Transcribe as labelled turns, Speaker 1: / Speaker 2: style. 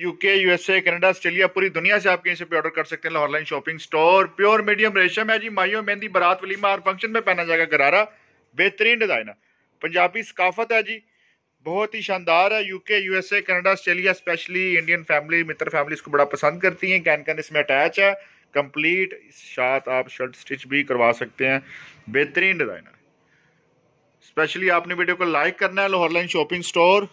Speaker 1: UK USA Canada Australia पूरी दुनिया से आप कहीं से भी ऑर्डर कर सकते हैं online shopping store pure medium रेशम है जी माइयो मेहंदी बारात वलीमा हर फंक्शन में पहना जाएगा गरारा बेहतरीन डिज़ाइन है पंजाबी सकाफत है जी बहुत ही शानदार है UK USA Canada Australia specially Indian family मित्र फैमिली इसको बड़ा पसंद करती है कैन कैन इसमें अटैच है कंप्लीट साथ आप शर्ट स्टिच भी करवा सकते हैं बेहतरीन डिजाइन है स्पेशली आपने वीडियो को लाइक करना है लाहौर लाइन शॉपिंग स्टोर